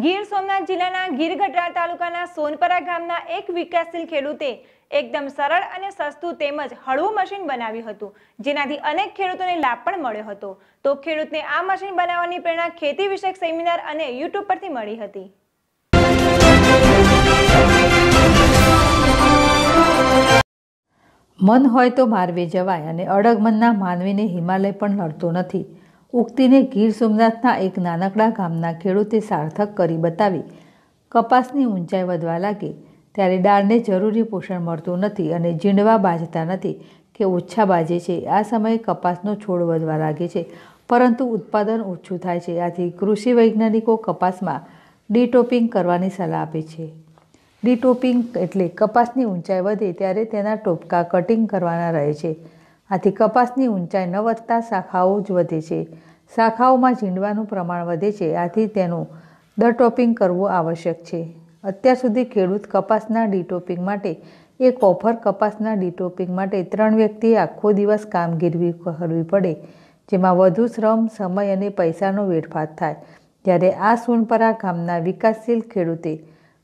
ગીર સોમનાથ જિલ્લાના ગીર ગઢડા તાલુકાના સોનપરા ગામના એક વિકાસશીલ ખેડૂતે એકદમ સરળ અને સસ્તું તેમજ હળવું મશીન બનાવ્યું હતું જેનાથી અનેક ખેડૂતોને લાભ પણ મળ્યો હતો તો ખેડૂતને આ મશીન બનાવવાની પ્રેરણા ખેતી વિષયક સેમિનાર અને યુટ્યુબ પરથી મળી હતી મન હોય તો મારવે જવાય અને અડગ મનના માનવીને હિમાલય પણ લડતો નથી ઉગતીને ગીર સોમનાથના એક નાનકડા ગામના ખેડૂતે સાર્થક કરી બતાવી કપાસની ઊંચાઈ વધવા લાગે ત્યારે ડાળને જરૂરી પોષણ મળતું નથી અને જીંડવા બાજતા નથી કે ઓછા બાજે છે આ સમયે કપાસનો છોડ વધવા લાગે છે પરંતુ ઉત્પાદન ઓછું થાય છે આથી કૃષિ વૈજ્ઞાનિકો કપાસમાં ડીટોપિંગ કરવાની સલાહ આપે છે ડીટોપિંગ એટલે કપાસની ઊંચાઈ વધે ત્યારે તેના ટોપકા કટિંગ કરવાના રહે છે આથી કપાસની ઊંચાઈ ન વધતા શાખાઓ જ વધે છે શાખાઓમાં ઝીંડવાનું પ્રમાણ વધે છે આથી તેનું ડટોપિંગ કરવું આવશ્યક છે અત્યાર સુધી ખેડૂત કપાસના ડીટોપિંગ માટે એક ઓફર કપાસના ડીટોપિંગ માટે ત્રણ વ્યક્તિએ આખો દિવસ કામગીરી કરવી પડે જેમાં વધુ શ્રમ સમય અને પૈસાનો વેડફાટ થાય જ્યારે આ સોનપરા ગામના વિકાસશીલ ખેડૂતે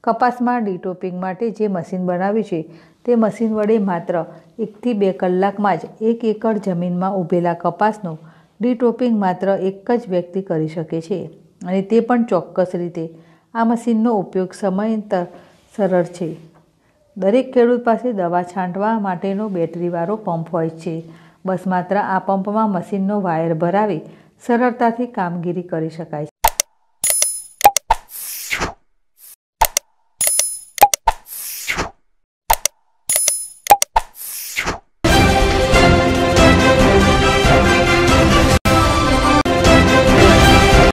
કપાસમાં ડીટોપિંગ માટે જે મશીન બનાવ્યું છે તે મશીન વડે માત્ર એકથી બે કલાકમાં જ એક એકર જમીનમાં ઊભેલા કપાસનું ડીટોપિંગ માત્ર એક જ વ્યક્તિ કરી શકે છે અને તે પણ ચોક્કસ રીતે આ મશીનનો ઉપયોગ સમયાંતર સરળ છે દરેક ખેડૂત પાસે દવા છાંટવા માટેનો બેટરીવાળો પંપ હોય છે બસ માત્ર આ પંપમાં મશીનનો વાયર ભરાવી સરળતાથી કામગીરી કરી શકાય છે